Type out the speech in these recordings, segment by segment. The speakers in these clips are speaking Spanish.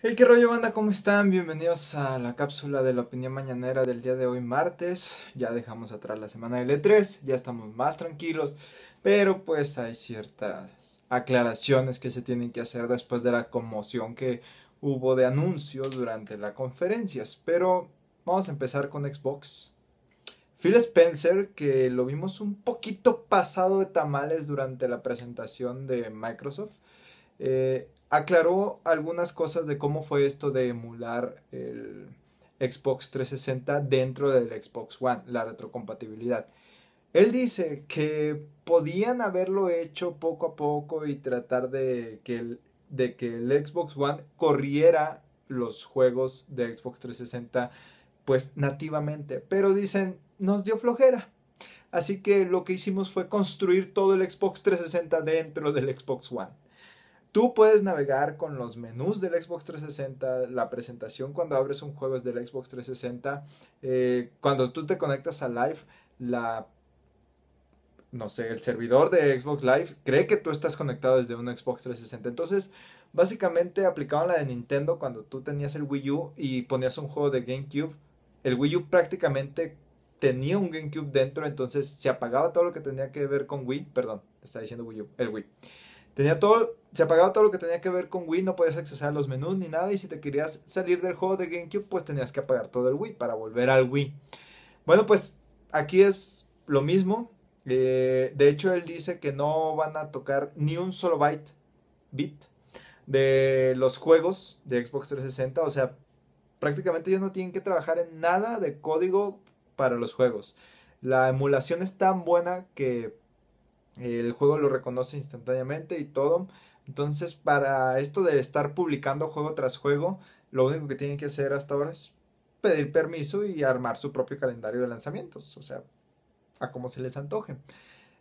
Hey, qué rollo banda, ¿cómo están? Bienvenidos a la cápsula de la opinión mañanera del día de hoy martes. Ya dejamos atrás la semana del E3, ya estamos más tranquilos, pero pues hay ciertas aclaraciones que se tienen que hacer después de la conmoción que hubo de anuncios durante las conferencias. Pero vamos a empezar con Xbox. Phil Spencer, que lo vimos un poquito pasado de tamales durante la presentación de Microsoft, eh, aclaró algunas cosas de cómo fue esto de emular el Xbox 360 dentro del Xbox One, la retrocompatibilidad. Él dice que podían haberlo hecho poco a poco y tratar de que el, de que el Xbox One corriera los juegos de Xbox 360 pues nativamente, pero dicen, nos dio flojera. Así que lo que hicimos fue construir todo el Xbox 360 dentro del Xbox One. Tú puedes navegar con los menús del Xbox 360, la presentación cuando abres un juego es del Xbox 360, eh, cuando tú te conectas a Live, la no sé, el servidor de Xbox Live cree que tú estás conectado desde un Xbox 360. Entonces, básicamente aplicaban la de Nintendo cuando tú tenías el Wii U y ponías un juego de GameCube. El Wii U prácticamente tenía un GameCube dentro, entonces se apagaba todo lo que tenía que ver con Wii, perdón, está diciendo Wii U, el Wii todo, se apagaba todo lo que tenía que ver con Wii, no podías accesar a los menús ni nada. Y si te querías salir del juego de GameCube, pues tenías que apagar todo el Wii para volver al Wii. Bueno, pues aquí es lo mismo. Eh, de hecho, él dice que no van a tocar ni un solo byte, bit de los juegos de Xbox 360. O sea, prácticamente ellos no tienen que trabajar en nada de código para los juegos. La emulación es tan buena que el juego lo reconoce instantáneamente y todo. Entonces, para esto de estar publicando juego tras juego, lo único que tienen que hacer hasta ahora es pedir permiso y armar su propio calendario de lanzamientos, o sea, a como se les antoje.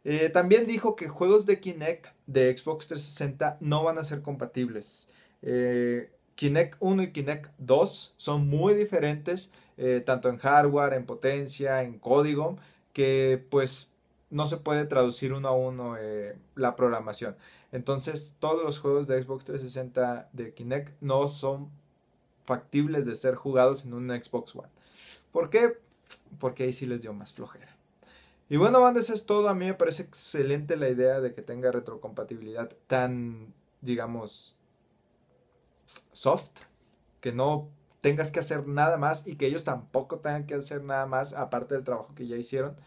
Eh, también dijo que juegos de Kinect de Xbox 360 no van a ser compatibles. Eh, Kinect 1 y Kinect 2 son muy diferentes, eh, tanto en hardware, en potencia, en código, que pues no se puede traducir uno a uno eh, la programación. Entonces, todos los juegos de Xbox 360 de Kinect no son factibles de ser jugados en un Xbox One. ¿Por qué? Porque ahí sí les dio más flojera. Y bueno, banda, es todo. A mí me parece excelente la idea de que tenga retrocompatibilidad tan, digamos, soft, que no tengas que hacer nada más y que ellos tampoco tengan que hacer nada más aparte del trabajo que ya hicieron.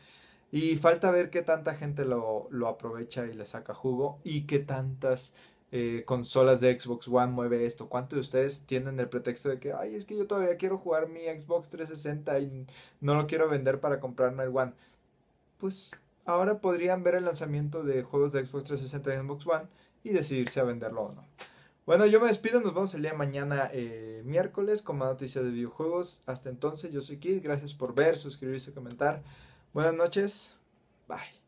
Y falta ver qué tanta gente lo, aprovecha y le saca jugo y qué tantas eh, consolas de Xbox One mueve esto. ¿Cuántos de ustedes tienen el pretexto de que, ay, es que yo todavía quiero jugar mi Xbox 360 y no lo quiero vender para comprarme el One? Pues ahora podrían ver el lanzamiento de juegos de Xbox 360 y Xbox One y decidirse a venderlo o no. Bueno, yo me despido, nos vemos el día mañana eh, miércoles con más noticias de videojuegos. Hasta entonces, yo soy Kid, gracias por ver, suscribirse, comentar. Buenas noches. Bye.